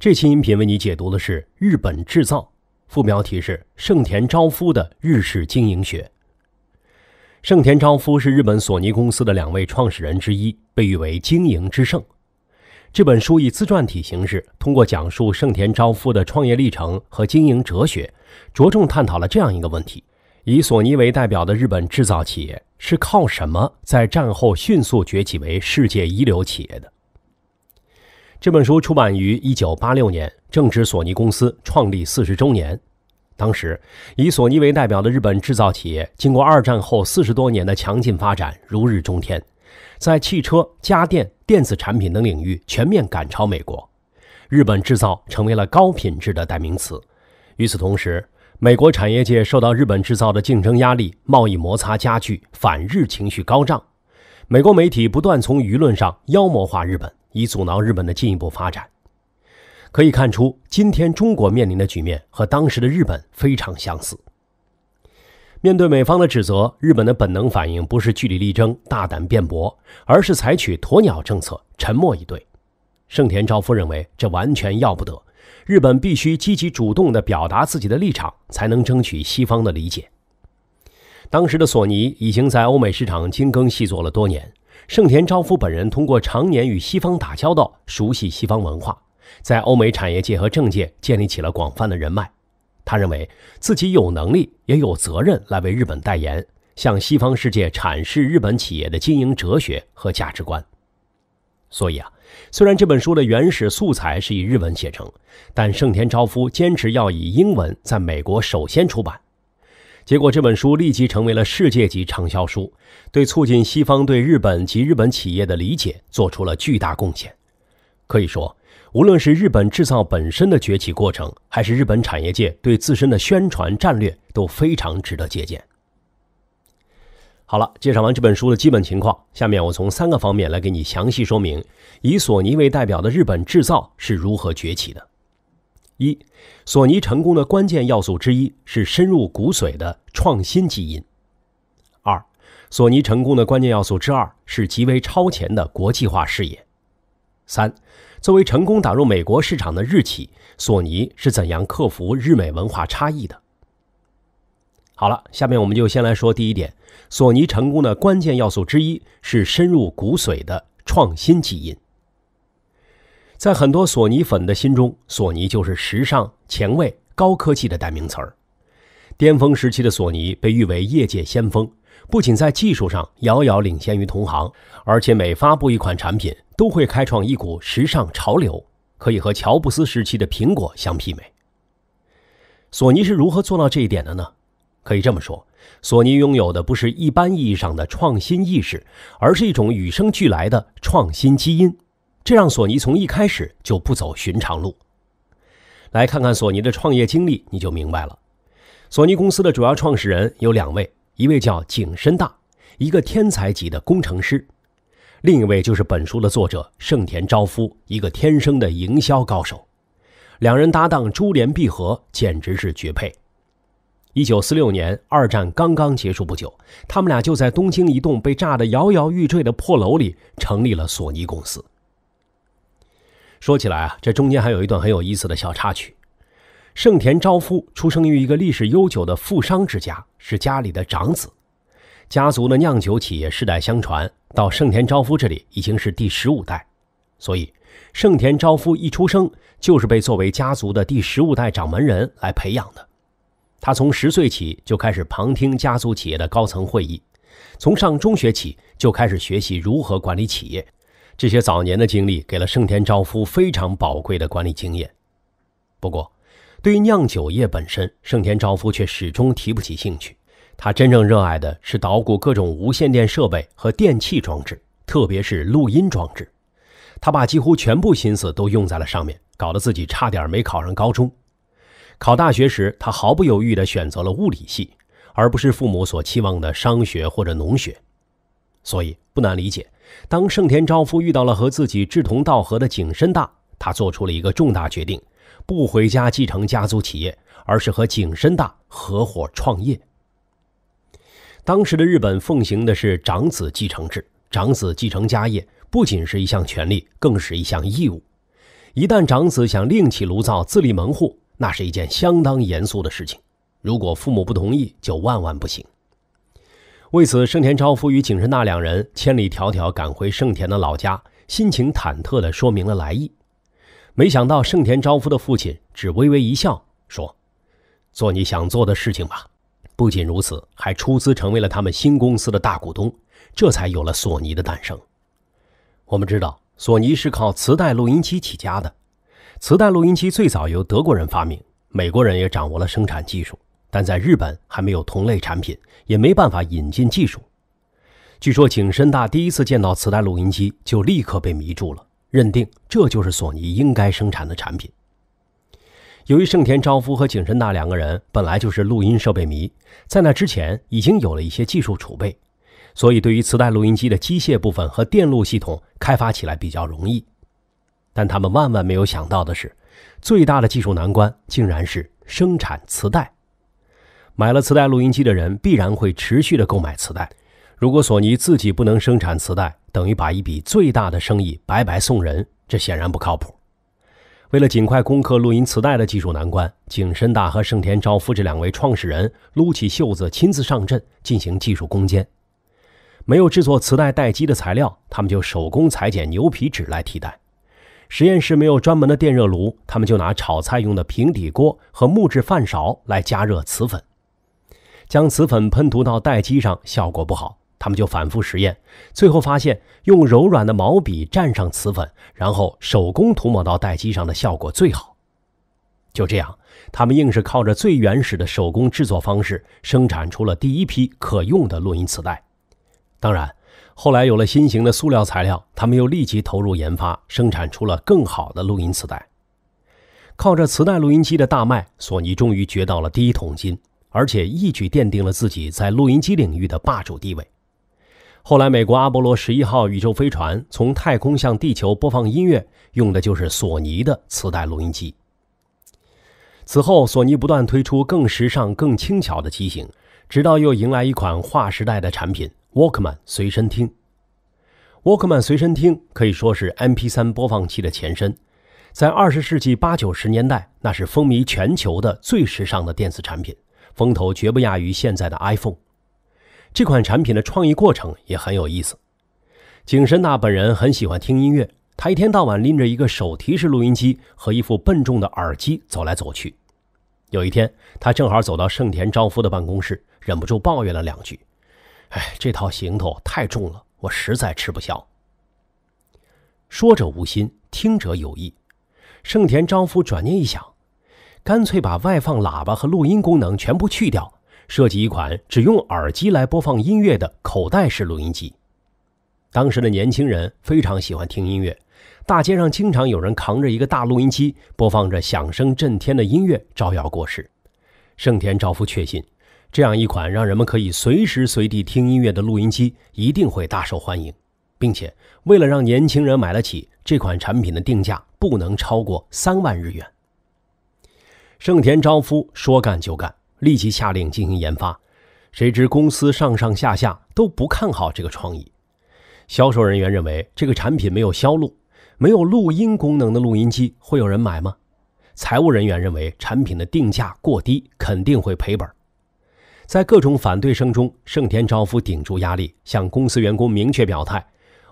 这期音频为你解读的是《日本制造》，副标题是《盛田昭夫的日式经营学》。盛田昭夫是日本索尼公司的两位创始人之一，被誉为“经营之圣”。这本书以自传体形式，通过讲述盛田昭夫的创业历程和经营哲学，着重探讨了这样一个问题：以索尼为代表的日本制造企业是靠什么在战后迅速崛起为世界一流企业的？这本书出版于一九八六年，正值索尼公司创立四十周年。当时，以索尼为代表的日本制造企业，经过二战后四十多年的强劲发展，如日中天，在汽车、家电、电子产品等领域全面赶超美国。日本制造成为了高品质的代名词。与此同时，美国产业界受到日本制造的竞争压力，贸易摩擦加剧，反日情绪高涨。美国媒体不断从舆论上妖魔化日本。以阻挠日本的进一步发展，可以看出，今天中国面临的局面和当时的日本非常相似。面对美方的指责，日本的本能反应不是据理力争、大胆辩驳，而是采取鸵鸟政策，沉默以对。盛田昭夫认为，这完全要不得，日本必须积极主动地表达自己的立场，才能争取西方的理解。当时的索尼已经在欧美市场精耕细作了多年。盛田昭夫本人通过常年与西方打交道，熟悉西方文化，在欧美产业界和政界建立起了广泛的人脉。他认为自己有能力，也有责任来为日本代言，向西方世界阐释日本企业的经营哲学和价值观。所以啊，虽然这本书的原始素材是以日文写成，但盛田昭夫坚持要以英文在美国首先出版。结果这本书立即成为了世界级畅销书，对促进西方对日本及日本企业的理解做出了巨大贡献。可以说，无论是日本制造本身的崛起过程，还是日本产业界对自身的宣传战略，都非常值得借鉴。好了，介绍完这本书的基本情况，下面我从三个方面来给你详细说明，以索尼为代表的日本制造是如何崛起的。一，索尼成功的关键要素之一是深入骨髓的创新基因。二，索尼成功的关键要素之二是极为超前的国际化视野。三，作为成功打入美国市场的日企，索尼是怎样克服日美文化差异的？好了，下面我们就先来说第一点：索尼成功的关键要素之一是深入骨髓的创新基因。在很多索尼粉的心中，索尼就是时尚、前卫、高科技的代名词儿。巅峰时期的索尼被誉为业界先锋，不仅在技术上遥遥领先于同行，而且每发布一款产品都会开创一股时尚潮流，可以和乔布斯时期的苹果相媲美。索尼是如何做到这一点的呢？可以这么说，索尼拥有的不是一般意义上的创新意识，而是一种与生俱来的创新基因。这让索尼从一开始就不走寻常路。来看看索尼的创业经历，你就明白了。索尼公司的主要创始人有两位，一位叫井深大，一个天才级的工程师；另一位就是本书的作者盛田昭夫，一个天生的营销高手。两人搭档珠联璧合，简直是绝配。1946年，二战刚刚结束不久，他们俩就在东京一栋被炸得摇摇欲坠的破楼里成立了索尼公司。说起来啊，这中间还有一段很有意思的小插曲。盛田昭夫出生于一个历史悠久的富商之家，是家里的长子。家族的酿酒企业世代相传，到盛田昭夫这里已经是第十五代，所以盛田昭夫一出生就是被作为家族的第十五代掌门人来培养的。他从十岁起就开始旁听家族企业的高层会议，从上中学起就开始学习如何管理企业。这些早年的经历给了盛田昭夫非常宝贵的管理经验，不过，对于酿酒业本身，盛田昭夫却始终提不起兴趣。他真正热爱的是捣鼓各种无线电设备和电器装置，特别是录音装置。他把几乎全部心思都用在了上面，搞得自己差点没考上高中。考大学时，他毫不犹豫地选择了物理系，而不是父母所期望的商学或者农学。所以，不难理解。当盛田昭夫遇到了和自己志同道合的井深大，他做出了一个重大决定：不回家继承家族企业，而是和井深大合伙创业。当时的日本奉行的是长子继承制，长子继承家业不仅是一项权利，更是一项义务。一旦长子想另起炉灶、自立门户，那是一件相当严肃的事情。如果父母不同意，就万万不行。为此，盛田昭夫与井深那两人千里迢迢赶回盛田的老家，心情忐忑的说明了来意。没想到，盛田昭夫的父亲只微微一笑，说：“做你想做的事情吧。”不仅如此，还出资成为了他们新公司的大股东，这才有了索尼的诞生。我们知道，索尼是靠磁带录音机起家的。磁带录音机最早由德国人发明，美国人也掌握了生产技术。但在日本还没有同类产品，也没办法引进技术。据说景深大第一次见到磁带录音机就立刻被迷住了，认定这就是索尼应该生产的产品。由于盛田昭夫和景深大两个人本来就是录音设备迷，在那之前已经有了一些技术储备，所以对于磁带录音机的机械部分和电路系统开发起来比较容易。但他们万万没有想到的是，最大的技术难关竟然是生产磁带。买了磁带录音机的人必然会持续的购买磁带。如果索尼自己不能生产磁带，等于把一笔最大的生意白白送人，这显然不靠谱。为了尽快攻克录音磁带的技术难关，井深大和盛田昭夫这两位创始人撸起袖子亲自上阵进行技术攻坚。没有制作磁带待机的材料，他们就手工裁剪牛皮纸来替代。实验室没有专门的电热炉，他们就拿炒菜用的平底锅和木质饭勺来加热磁粉。将磁粉喷涂到带机上效果不好，他们就反复实验，最后发现用柔软的毛笔蘸上磁粉，然后手工涂抹到带机上的效果最好。就这样，他们硬是靠着最原始的手工制作方式，生产出了第一批可用的录音磁带。当然，后来有了新型的塑料材料，他们又立即投入研发，生产出了更好的录音磁带。靠着磁带录音机的大卖，索尼终于掘到了第一桶金。而且一举奠定了自己在录音机领域的霸主地位。后来，美国阿波罗十一号宇宙飞船从太空向地球播放音乐用的就是索尼的磁带录音机。此后，索尼不断推出更时尚、更轻巧的机型，直到又迎来一款划时代的产品 ——Walkman 随身听。Walkman 随身听可以说是 MP3 播放器的前身，在20世纪八九十年代，那是风靡全球的最时尚的电子产品。风头绝不亚于现在的 iPhone。这款产品的创意过程也很有意思。景深大本人很喜欢听音乐，他一天到晚拎着一个手提式录音机和一副笨重的耳机走来走去。有一天，他正好走到盛田昭夫的办公室，忍不住抱怨了两句：“哎，这套行头太重了，我实在吃不消。”说者无心，听者有意。盛田昭夫转念一想。干脆把外放喇叭和录音功能全部去掉，设计一款只用耳机来播放音乐的口袋式录音机。当时的年轻人非常喜欢听音乐，大街上经常有人扛着一个大录音机，播放着响声震天的音乐，招摇过市。盛田昭夫确信，这样一款让人们可以随时随地听音乐的录音机一定会大受欢迎，并且为了让年轻人买得起，这款产品的定价不能超过三万日元。盛田昭夫说干就干，立即下令进行研发。谁知公司上上下下都不看好这个创意。销售人员认为这个产品没有销路，没有录音功能的录音机会有人买吗？财务人员认为产品的定价过低，肯定会赔本。在各种反对声中，盛田昭夫顶住压力，向公司员工明确表态：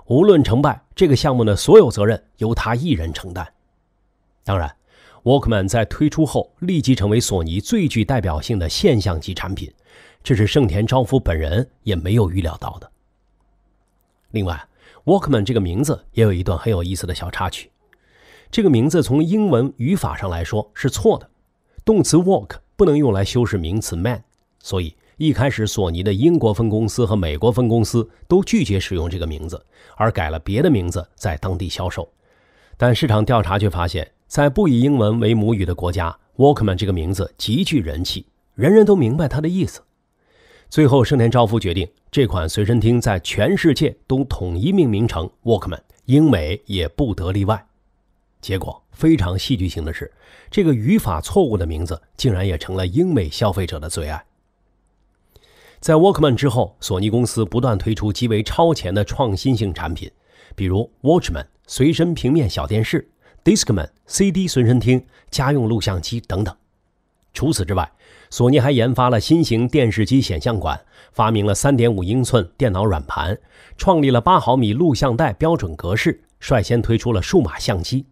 无论成败，这个项目的所有责任由他一人承担。当然。Walkman 在推出后立即成为索尼最具代表性的现象级产品，这是盛田昭夫本人也没有预料到的。另外，Walkman 这个名字也有一段很有意思的小插曲。这个名字从英文语法上来说是错的，动词 walk 不能用来修饰名词 man，所以一开始索尼的英国分公司和美国分公司都拒绝使用这个名字，而改了别的名字在当地销售。但市场调查却发现。在不以英文为母语的国家，Walkman 这个名字极具人气，人人都明白它的意思。最后，盛田昭夫决定这款随身听在全世界都统一命名成 Walkman，英美也不得例外。结果非常戏剧性的是，这个语法错误的名字竟然也成了英美消费者的最爱。在 Walkman 之后，索尼公司不断推出极为超前的创新性产品，比如 Watchman 随身平面小电视。Discman、CD 随身听、家用录像机等等。除此之外，索尼还研发了新型电视机显像管，发明了3.5英寸电脑软盘，创立了8毫米录像带标准格式，率先推出了数码相机。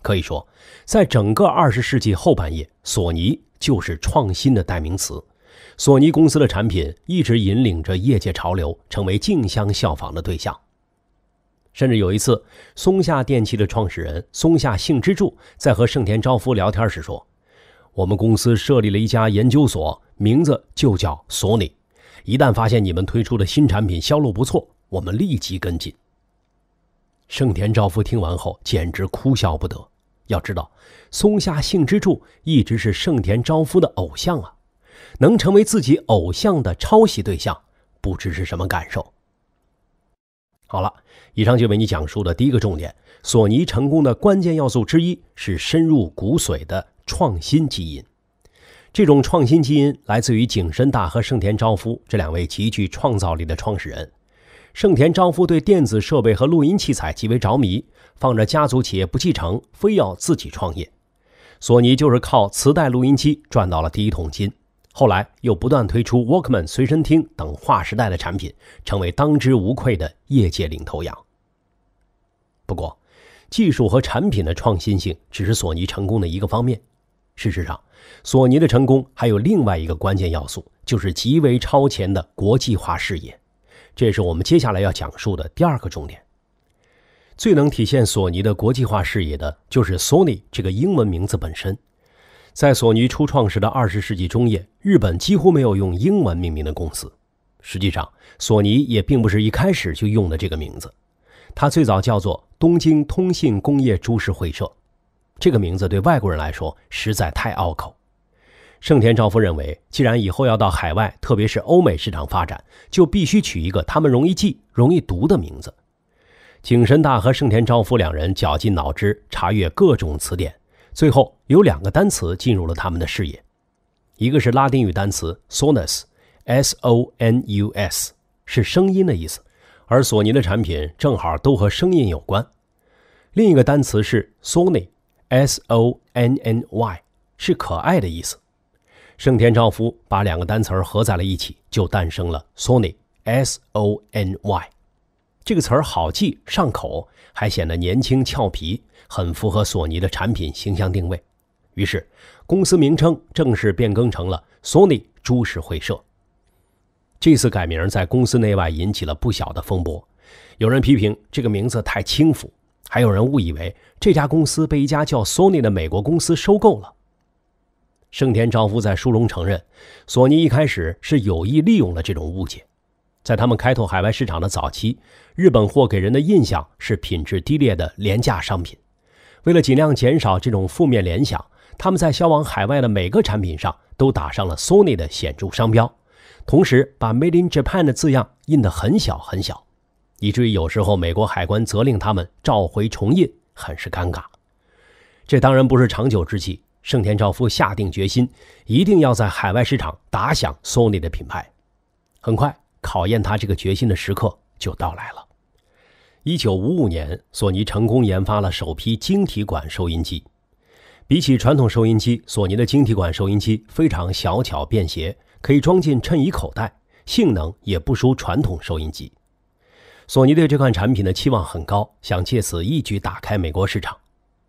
可以说，在整个20世纪后半叶，索尼就是创新的代名词。索尼公司的产品一直引领着业界潮流，成为竞相效仿的对象。甚至有一次，松下电器的创始人松下幸之助在和盛田昭夫聊天时说：“我们公司设立了一家研究所，名字就叫索尼。一旦发现你们推出的新产品销路不错，我们立即跟进。”盛田昭夫听完后简直哭笑不得。要知道，松下幸之助一直是盛田昭夫的偶像啊，能成为自己偶像的抄袭对象，不知是什么感受。好了。以上就为你讲述的第一个重点。索尼成功的关键要素之一是深入骨髓的创新基因。这种创新基因来自于井深大和盛田昭夫这两位极具创造力的创始人。盛田昭夫对电子设备和录音器材极为着迷，放着家族企业不继承，非要自己创业。索尼就是靠磁带录音机赚到了第一桶金，后来又不断推出 Walkman 随身听等划时代的产品，成为当之无愧的业界领头羊。不过，技术和产品的创新性只是索尼成功的一个方面。事实上，索尼的成功还有另外一个关键要素，就是极为超前的国际化视野。这是我们接下来要讲述的第二个重点。最能体现索尼的国际化视野的，就是 “Sony” 这个英文名字本身。在索尼初创时的二十世纪中叶，日本几乎没有用英文命名的公司。实际上，索尼也并不是一开始就用的这个名字。它最早叫做东京通信工业株式会社，这个名字对外国人来说实在太拗口。盛田昭夫认为，既然以后要到海外，特别是欧美市场发展，就必须取一个他们容易记、容易读的名字。井深大和盛田昭夫两人绞尽脑汁，查阅各种词典，最后有两个单词进入了他们的视野，一个是拉丁语单词 “sonus”，s o n u s，是声音的意思。而索尼的产品正好都和声音有关。另一个单词是 “sony”，s o n n y，是可爱的意思。盛田昭夫把两个单词儿合在了一起，就诞生了 “sony”，s o n y。这个词儿好记上口，还显得年轻俏皮，很符合索尼的产品形象定位。于是，公司名称正式变更成了“ Sony 株式会社”。这次改名在公司内外引起了不小的风波，有人批评这个名字太轻浮，还有人误以为这家公司被一家叫 Sony 的美国公司收购了。盛田昭夫在书中承认，索尼一开始是有意利用了这种误解。在他们开拓海外市场的早期，日本货给人的印象是品质低劣的廉价商品。为了尽量减少这种负面联想，他们在销往海外的每个产品上都打上了 Sony 的显著商标。同时，把 Made in Japan 的字样印得很小很小，以至于有时候美国海关责令他们召回重印，很是尴尬。这当然不是长久之计。盛田昭夫下定决心，一定要在海外市场打响 Sony 的品牌。很快，考验他这个决心的时刻就到来了。一九五五年，索尼成功研发了首批晶体管收音机。比起传统收音机，索尼的晶体管收音机非常小巧便携。可以装进衬衣口袋，性能也不输传统收音机。索尼对这款产品的期望很高，想借此一举打开美国市场。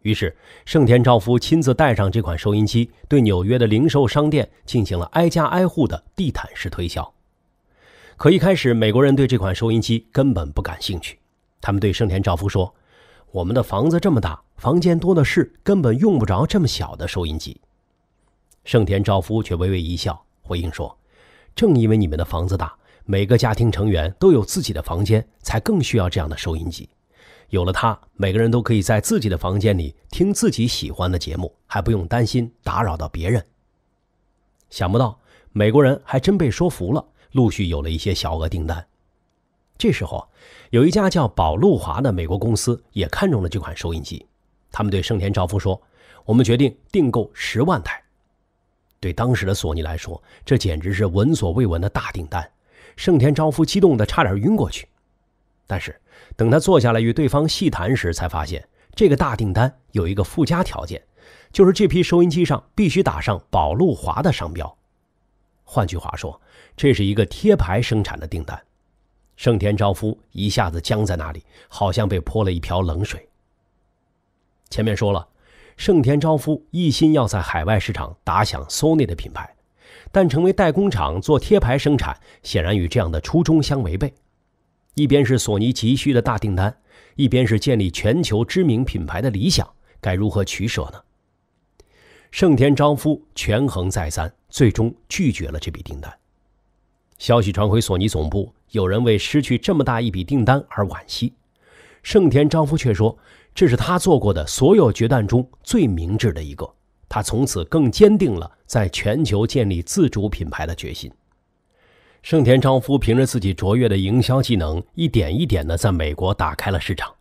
于是，盛田昭夫亲自带上这款收音机，对纽约的零售商店进行了挨家挨户的地毯式推销。可一开始，美国人对这款收音机根本不感兴趣。他们对盛田昭夫说：“我们的房子这么大，房间多的是，根本用不着这么小的收音机。”盛田昭夫却微微一笑。回应说：“正因为你们的房子大，每个家庭成员都有自己的房间，才更需要这样的收音机。有了它，每个人都可以在自己的房间里听自己喜欢的节目，还不用担心打扰到别人。”想不到美国人还真被说服了，陆续有了一些小额订单。这时候，有一家叫宝路华的美国公司也看中了这款收音机，他们对盛田昭夫说：“我们决定订购十万台。”对当时的索尼来说，这简直是闻所未闻的大订单。盛田昭夫激动的差点晕过去。但是，等他坐下来与对方细谈时，才发现这个大订单有一个附加条件，就是这批收音机上必须打上宝路华的商标。换句话说，这是一个贴牌生产的订单。盛田昭夫一下子僵在那里，好像被泼了一瓢冷水。前面说了。盛田昭夫一心要在海外市场打响 Sony 的品牌，但成为代工厂做贴牌生产，显然与这样的初衷相违背。一边是索尼急需的大订单，一边是建立全球知名品牌的理想，该如何取舍呢？盛田昭夫权衡再三，最终拒绝了这笔订单。消息传回索尼总部，有人为失去这么大一笔订单而惋惜，盛田昭夫却说。这是他做过的所有决断中最明智的一个。他从此更坚定了在全球建立自主品牌的决心。盛田昭夫凭着自己卓越的营销技能，一点一点的在美国打开了市场。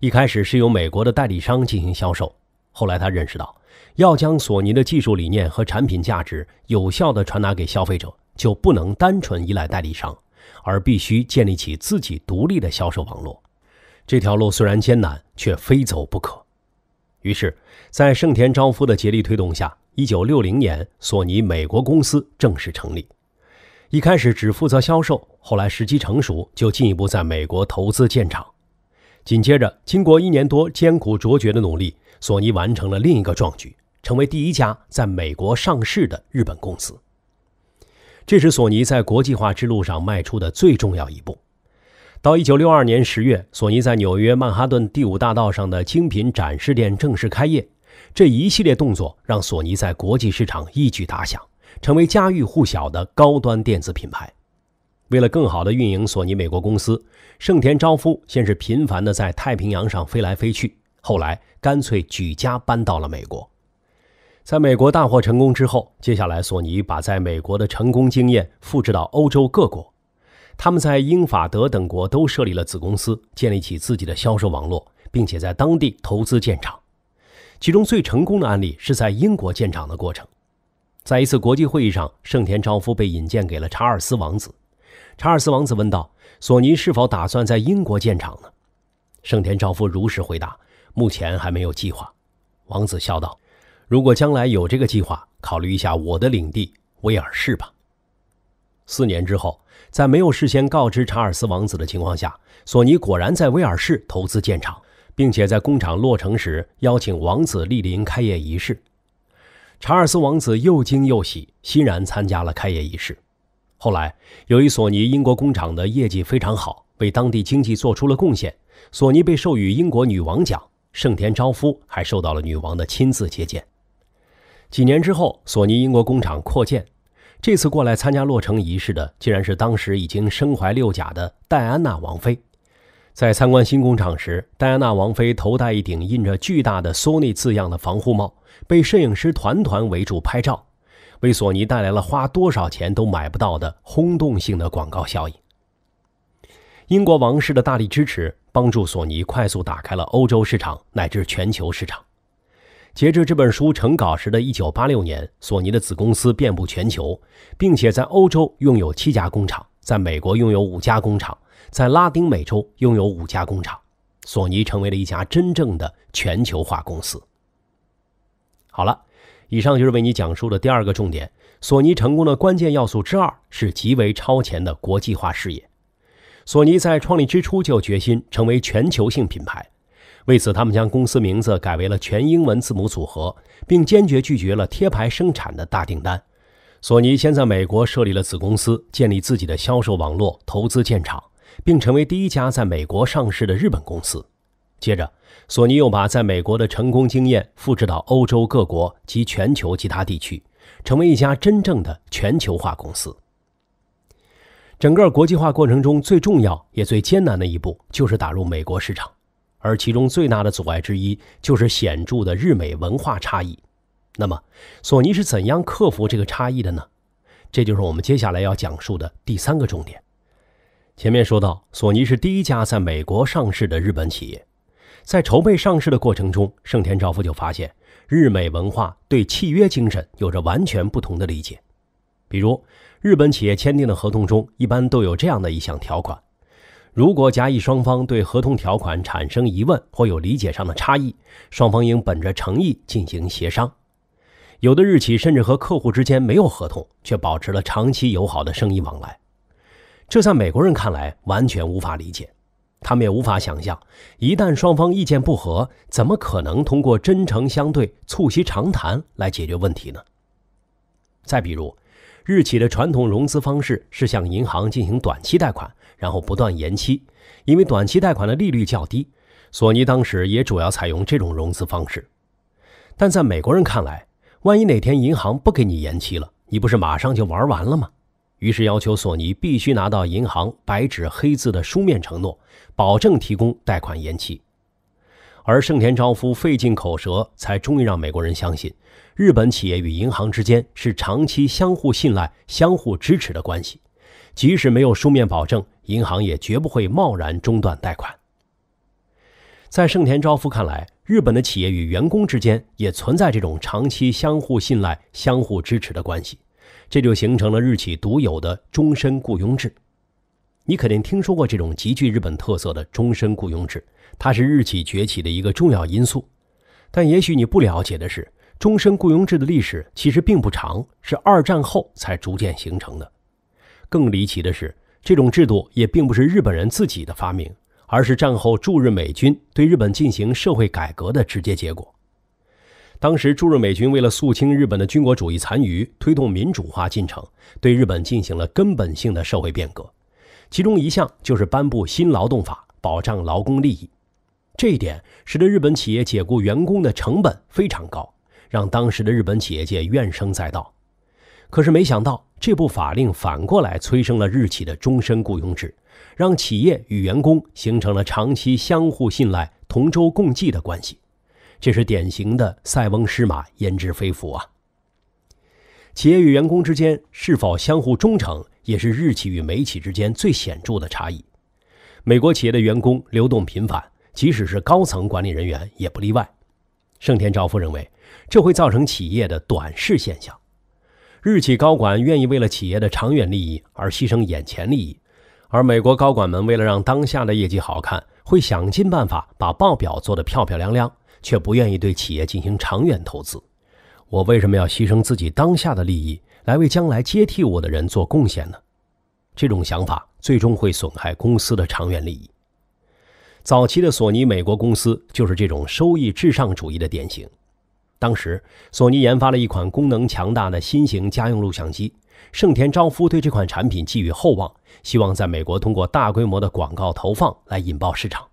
一开始是由美国的代理商进行销售，后来他认识到，要将索尼的技术理念和产品价值有效的传达给消费者，就不能单纯依赖代理商，而必须建立起自己独立的销售网络。这条路虽然艰难，却非走不可。于是，在盛田昭夫的竭力推动下，一九六零年，索尼美国公司正式成立。一开始只负责销售，后来时机成熟，就进一步在美国投资建厂。紧接着，经过一年多艰苦卓绝的努力，索尼完成了另一个壮举，成为第一家在美国上市的日本公司。这是索尼在国际化之路上迈出的最重要一步。到一九六二年十月，索尼在纽约曼哈顿第五大道上的精品展示店正式开业。这一系列动作让索尼在国际市场一举打响，成为家喻户晓的高端电子品牌。为了更好地运营索尼美国公司，盛田昭夫先是频繁地在太平洋上飞来飞去，后来干脆举家搬到了美国。在美国大获成功之后，接下来索尼把在美国的成功经验复制到欧洲各国。他们在英法德等国都设立了子公司，建立起自己的销售网络，并且在当地投资建厂。其中最成功的案例是在英国建厂的过程。在一次国际会议上，盛田昭夫被引荐给了查尔斯王子。查尔斯王子问道：“索尼是否打算在英国建厂呢？”盛田昭夫如实回答：“目前还没有计划。”王子笑道：“如果将来有这个计划，考虑一下我的领地威尔士吧。”四年之后，在没有事先告知查尔斯王子的情况下，索尼果然在威尔士投资建厂，并且在工厂落成时邀请王子莅临开业仪式。查尔斯王子又惊又喜，欣然参加了开业仪式。后来，由于索尼英国工厂的业绩非常好，为当地经济做出了贡献，索尼被授予英国女王奖，盛田昭夫还受到了女王的亲自接见。几年之后，索尼英国工厂扩建。这次过来参加落成仪式的，竟然是当时已经身怀六甲的戴安娜王妃。在参观新工厂时，戴安娜王妃头戴一顶印着巨大的 “Sony” 字样的防护帽，被摄影师团团围住拍照，为索尼带来了花多少钱都买不到的轰动性的广告效应。英国王室的大力支持，帮助索尼快速打开了欧洲市场乃至全球市场。截至这本书成稿时的1986年，索尼的子公司遍布全球，并且在欧洲拥有七家工厂，在美国拥有五家工厂，在拉丁美洲拥有五家工厂。索尼成为了一家真正的全球化公司。好了，以上就是为你讲述的第二个重点：索尼成功的关键要素之二是极为超前的国际化视野。索尼在创立之初就决心成为全球性品牌。为此，他们将公司名字改为了全英文字母组合，并坚决拒绝了贴牌生产的大订单。索尼先在美国设立了子公司，建立自己的销售网络，投资建厂，并成为第一家在美国上市的日本公司。接着，索尼又把在美国的成功经验复制到欧洲各国及全球其他地区，成为一家真正的全球化公司。整个国际化过程中，最重要也最艰难的一步，就是打入美国市场。而其中最大的阻碍之一就是显著的日美文化差异。那么，索尼是怎样克服这个差异的呢？这就是我们接下来要讲述的第三个重点。前面说到，索尼是第一家在美国上市的日本企业，在筹备上市的过程中，盛田昭夫就发现，日美文化对契约精神有着完全不同的理解。比如，日本企业签订的合同中，一般都有这样的一项条款。如果甲乙双方对合同条款产生疑问或有理解上的差异，双方应本着诚意进行协商。有的日企甚至和客户之间没有合同，却保持了长期友好的生意往来，这在美国人看来完全无法理解。他们也无法想象，一旦双方意见不合，怎么可能通过真诚相对、促膝长谈来解决问题呢？再比如，日企的传统融资方式是向银行进行短期贷款。然后不断延期，因为短期贷款的利率较低，索尼当时也主要采用这种融资方式。但在美国人看来，万一哪天银行不给你延期了，你不是马上就玩完了吗？于是要求索尼必须拿到银行白纸黑字的书面承诺，保证提供贷款延期。而盛田昭夫费尽口舌，才终于让美国人相信，日本企业与银行之间是长期相互信赖、相互支持的关系。即使没有书面保证，银行也绝不会贸然中断贷款。在盛田昭夫看来，日本的企业与员工之间也存在这种长期相互信赖、相互支持的关系，这就形成了日企独有的终身雇佣制。你肯定听说过这种极具日本特色的终身雇佣制，它是日企崛起的一个重要因素。但也许你不了解的是，终身雇佣制的历史其实并不长，是二战后才逐渐形成的。更离奇的是，这种制度也并不是日本人自己的发明，而是战后驻日美军对日本进行社会改革的直接结果。当时驻日美军为了肃清日本的军国主义残余，推动民主化进程，对日本进行了根本性的社会变革。其中一项就是颁布新劳动法，保障劳工利益。这一点使得日本企业解雇员工的成本非常高，让当时的日本企业界怨声载道。可是没想到，这部法令反过来催生了日企的终身雇佣制，让企业与员工形成了长期相互信赖、同舟共济的关系。这是典型的塞翁失马，焉知非福啊！企业与员工之间是否相互忠诚，也是日企与美企之间最显著的差异。美国企业的员工流动频繁，即使是高层管理人员也不例外。盛田昭夫认为，这会造成企业的短视现象。日企高管愿意为了企业的长远利益而牺牲眼前利益，而美国高管们为了让当下的业绩好看，会想尽办法把报表做得漂漂亮亮，却不愿意对企业进行长远投资。我为什么要牺牲自己当下的利益来为将来接替我的人做贡献呢？这种想法最终会损害公司的长远利益。早期的索尼美国公司就是这种收益至上主义的典型。当时，索尼研发了一款功能强大的新型家用录像机，盛田昭夫对这款产品寄予厚望，希望在美国通过大规模的广告投放来引爆市场。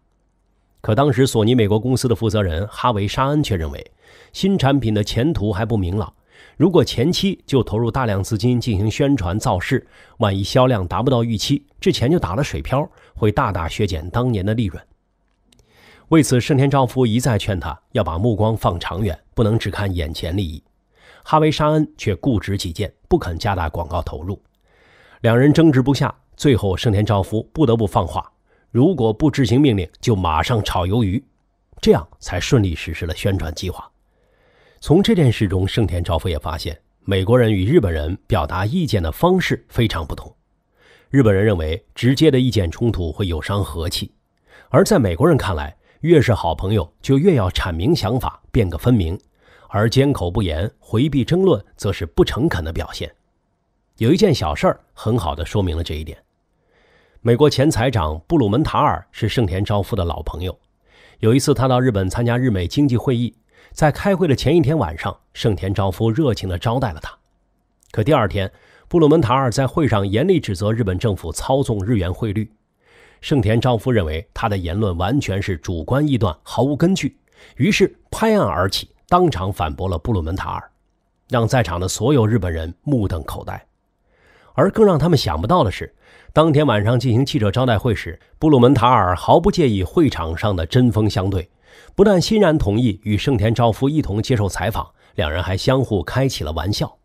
可当时索尼美国公司的负责人哈维·沙恩却认为，新产品的前途还不明朗，如果前期就投入大量资金进行宣传造势，万一销量达不到预期，这钱就打了水漂，会大大削减当年的利润。为此，盛田昭夫一再劝他要把目光放长远。不能只看眼前利益，哈维沙恩却固执己见，不肯加大广告投入，两人争执不下，最后盛田昭夫不得不放话：如果不执行命令，就马上炒鱿鱼。这样才顺利实施了宣传计划。从这件事中，盛田昭夫也发现，美国人与日本人表达意见的方式非常不同。日本人认为，直接的意见冲突会有伤和气，而在美国人看来，越是好朋友，就越要阐明想法，辨个分明；而缄口不言、回避争论，则是不诚恳的表现。有一件小事儿很好的说明了这一点。美国前财长布鲁门塔尔是盛田昭夫的老朋友，有一次他到日本参加日美经济会议，在开会的前一天晚上，盛田昭夫热情地招待了他。可第二天，布鲁门塔尔在会上严厉指责日本政府操纵日元汇率。盛田昭夫认为他的言论完全是主观臆断，毫无根据，于是拍案而起，当场反驳了布鲁门塔尔，让在场的所有日本人目瞪口呆。而更让他们想不到的是，当天晚上进行记者招待会时，布鲁门塔尔毫不介意会场上的针锋相对，不但欣然同意与盛田昭夫一同接受采访，两人还相互开起了玩笑。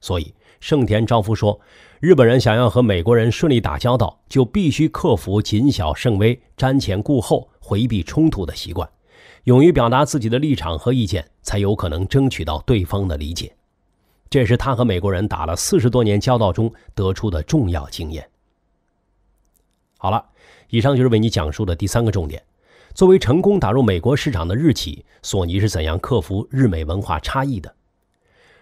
所以。盛田昭夫说：“日本人想要和美国人顺利打交道，就必须克服谨小慎微、瞻前顾后、回避冲突的习惯，勇于表达自己的立场和意见，才有可能争取到对方的理解。这是他和美国人打了四十多年交道中得出的重要经验。”好了，以上就是为你讲述的第三个重点。作为成功打入美国市场的日企，索尼是怎样克服日美文化差异的？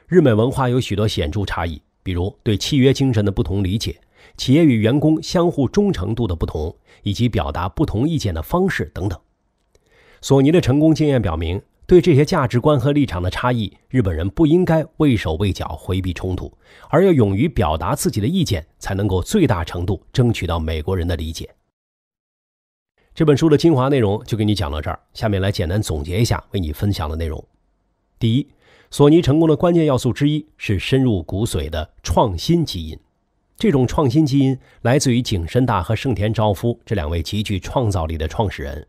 日美文化有许多显著差异。比如对契约精神的不同理解、企业与员工相互忠诚度的不同，以及表达不同意见的方式等等。索尼的成功经验表明，对这些价值观和立场的差异，日本人不应该畏手畏脚回避冲突，而要勇于表达自己的意见，才能够最大程度争取到美国人的理解。这本书的精华内容就给你讲到这儿，下面来简单总结一下为你分享的内容：第一。索尼成功的关键要素之一是深入骨髓的创新基因。这种创新基因来自于井深大和盛田昭夫这两位极具创造力的创始人。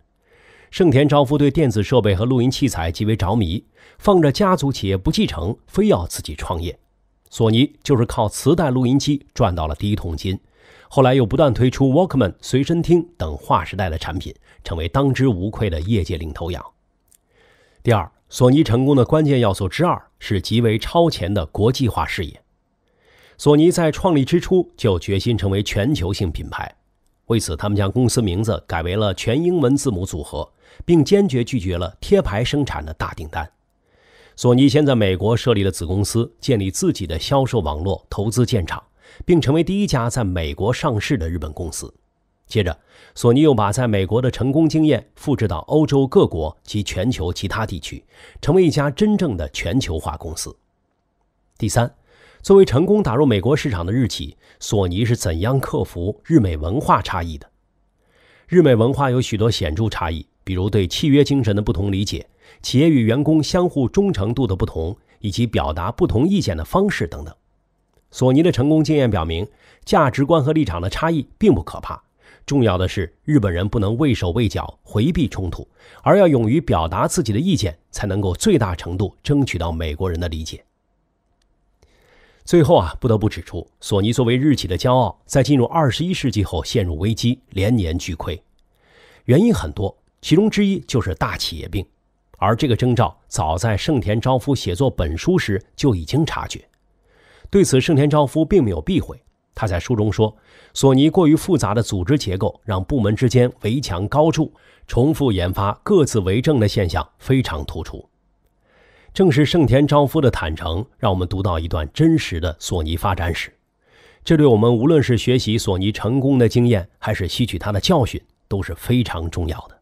盛田昭夫对电子设备和录音器材极为着迷，放着家族企业不继承，非要自己创业。索尼就是靠磁带录音机赚到了第一桶金，后来又不断推出 Walkman 随身听等划时代的产品，成为当之无愧的业界领头羊。第二。索尼成功的关键要素之二是极为超前的国际化视野。索尼在创立之初就决心成为全球性品牌，为此他们将公司名字改为了全英文字母组合，并坚决拒绝了贴牌生产的大订单。索尼先在美国设立了子公司，建立自己的销售网络，投资建厂，并成为第一家在美国上市的日本公司。接着，索尼又把在美国的成功经验复制到欧洲各国及全球其他地区，成为一家真正的全球化公司。第三，作为成功打入美国市场的日企，索尼是怎样克服日美文化差异的？日美文化有许多显著差异，比如对契约精神的不同理解、企业与员工相互忠诚度的不同，以及表达不同意见的方式等等。索尼的成功经验表明，价值观和立场的差异并不可怕。重要的是，日本人不能畏手畏脚回避冲突，而要勇于表达自己的意见，才能够最大程度争取到美国人的理解。最后啊，不得不指出，索尼作为日企的骄傲，在进入二十一世纪后陷入危机，连年巨亏，原因很多，其中之一就是大企业病，而这个征兆早在盛田昭夫写作本书时就已经察觉，对此盛田昭夫并没有避讳。他在书中说，索尼过于复杂的组织结构让部门之间围墙高筑、重复研发、各自为政的现象非常突出。正是盛田昭夫的坦诚，让我们读到一段真实的索尼发展史。这对我们无论是学习索尼成功的经验，还是吸取他的教训，都是非常重要的。